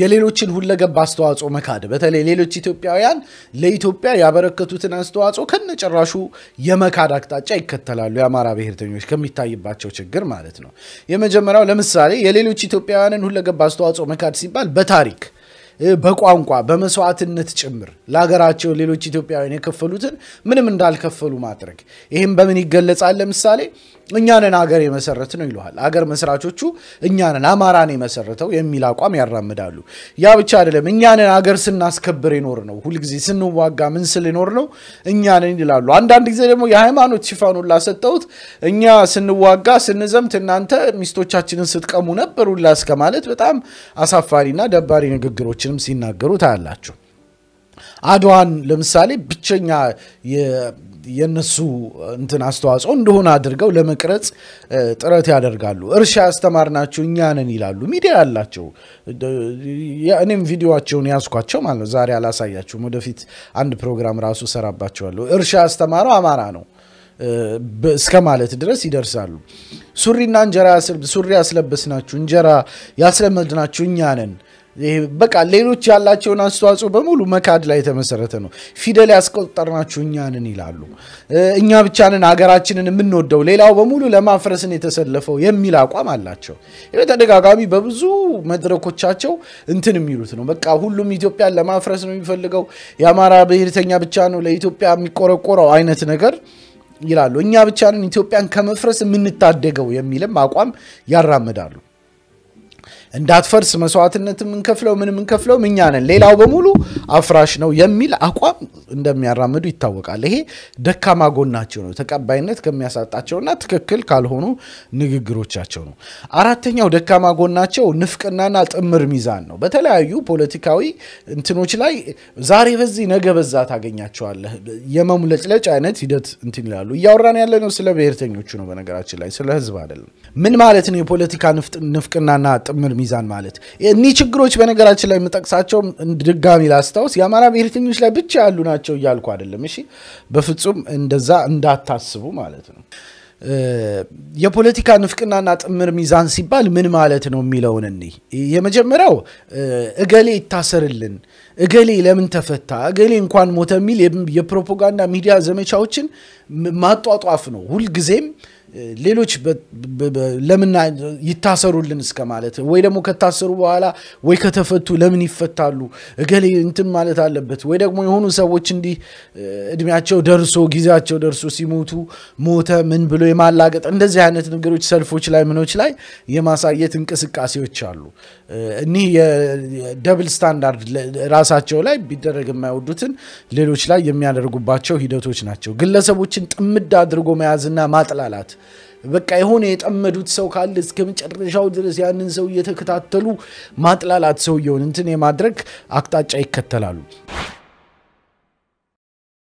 የሌሎችን ሁለገብ አስተዋጽኦ መካድ በተለይ ሌሎች ኢትዮጵያውያን ለኢትዮጵያ ያበረከቱትን አስተዋጽኦ ከነጭራሹ የመካድ አቅጣጫ ይከተላሉ። የአማራ ብሔርተኞች ከሚታይባቸው ችግር ማለት ነው። የመጀመሪያው ለምሳሌ የሌሎች ኢትዮጵያውያንን ሁለገብ አስተዋጽኦ መካድ ሲባል በታሪክ በቋንቋ በመስዋዕትነት ጭምር ለሀገራቸው ሌሎች ኢትዮጵያውያን የከፈሉትን ምንም እንዳልከፈሉ ማድረግ። ይህም በምን ይገለጻል? ለምሳሌ እኛንን አገር የመሰረት ነው ይለዋል። አገር መስራቾቹ እኛንን አማራን የመሰረተው የሚል አቋም ያራምዳሉ። ያ ብቻ አይደለም። እኛንን አገር ስናስከብር ይኖር ነው፣ ሁልጊዜ ስንዋጋ ምን ስልኖር ነው እኛንን ይላሉ። አንዳንድ ጊዜ ደግሞ የሃይማኖት ሽፋኑን ላሰጠውት እኛ ስንዋጋ ስንዘምት እናንተ ሚስቶቻችንን ስትቀሙ ነበር ሁላ እስከ ማለት በጣም አሳፋሪና ደባሪ ንግግሮችንም ሲናገሩ ታያላችሁ። አድዋን ለምሳሌ ብቸኛ የነሱ እንትን አስተዋጽኦ እንደሆነ አድርገው ለመቅረጽ ጥረት ያደርጋሉ። እርሻ ያስተማርናቸው እኛ ይላሉ። ሚዲያ ያላቸው እኔም ቪዲዮቸውን ያስኳቸው ማለት ነው። ዛሬ አላሳያችሁም። ወደፊት አንድ ፕሮግራም ራሱ ሰራባቸዋለሁ። እርሻ ያስተማረው አማራ ነው እስከ ማለት ድረስ ይደርሳሉ። ሱሪና እንጀራ ሱሪ ያስለበስናችሁ እንጀራ ያስለመድናችሁ እኛንን በቃ ሌሎች ያላቸውን አስተዋጽኦ በሙሉ መካድ ላይ የተመሰረተ ነው። ፊደል ያስቆጠርናችሁ እኛንን ይላሉ። እኛ ብቻንን ሀገራችንን የምንወደው ሌላው በሙሉ ለማፍረስን የተሰለፈው የሚል አቋም አላቸው። በተደጋጋሚ በብዙ መድረኮቻቸው እንትን የሚሉት ነው። በቃ ሁሉም ኢትዮጵያን ለማፍረስ ነው የሚፈልገው፣ የአማራ ብሔርተኛ ብቻ ነው ለኢትዮጵያ የሚቆረቆረው አይነት ነገር ይላሉ። እኛ ብቻንን ኢትዮጵያን ከመፍረስ የምንታደገው የሚልም አቋም ያራምዳሉ። እንዳትፈርስ መስዋዕትነት የምንከፍለው ምን የምንከፍለው እኛ ነን፣ ሌላው በሙሉ አፍራሽ ነው የሚል አቋም እንደሚያራምዱ ይታወቃል። ይሄ ደካማ ጎናቸው ነው፣ ተቀባይነት ከሚያሳጣቸውና ትክክል ካልሆኑ ንግግሮቻቸው ነው። አራተኛው ደካማ ጎናቸው ንፍቅናና ጥምር ሚዛን ነው። በተለያዩ ፖለቲካዊ እንትኖች ላይ ዛሬ በዚህ ነገ በዛ ታገኛቸዋለህ። የመሙለጭለጭ አይነት ሂደት እንትን ይላሉ። እያወራን ያለ ነው ስለ ብሔርተኞቹ ነው፣ በነገራችን ላይ ስለ ህዝብ አይደለም። ምን ማለት ነው የፖለቲካ ንፍቅናና ጥምር ሚዛን ማለት እኒህ ችግሮች በነገራችን ላይ የምጠቅሳቸው ድጋሚ ላስታውስ የአማራ ብሔርተኞች ላይ ብቻ ያሉ ናቸው እያልኩ አይደለም። እሺ፣ በፍጹም እንደዛ እንዳታስቡ ማለት ነው። የፖለቲካ ንፍቅናና ጥምር ሚዛን ሲባል ምን ማለት ነው የሚለውን እኒ የመጀመሪያው እገሌ ይታሰርልን፣ እገሌ ለምን ተፈታ፣ እገሌ እንኳን ሞተ የሚል የፕሮፓጋንዳ ሚዲያ ዘመቻዎችን ማጧጧፍ ነው ሁልጊዜም ሌሎች ለምን ይታሰሩልን እስከ ማለት ወይ ደግሞ ከታሰሩ በኋላ ወይ ከተፈቱ ለምን ይፈታሉ እገሌ እንትን ማለት አለበት ወይ ደግሞ የሆኑ ሰዎች እንዲህ እድሜያቸው ደርሶ ጊዜያቸው ደርሶ ሲሞቱ ሞተ ምን ብሎ የማላገጥ እንደዚህ አይነት ነገሮች ሰልፎች ላይ ምኖች ላይ የማሳየት እንቅስቃሴዎች አሉ እኒህ የደብል ስታንዳርድ ራሳቸው ላይ ቢደረግ የማይወዱትን ሌሎች ላይ የሚያደርጉባቸው ሂደቶች ናቸው ግለሰቦችን ጥምድ አድርጎ መያዝና ማጥላላት በቃ የሆነ የጠመዱት ሰው ካለ እስከ መጨረሻው ድረስ ያንን ሰው እየተከታተሉ ማጥላላት፣ ሰውየውን እንትን የማድረግ አቅጣጫ ይከተላሉ።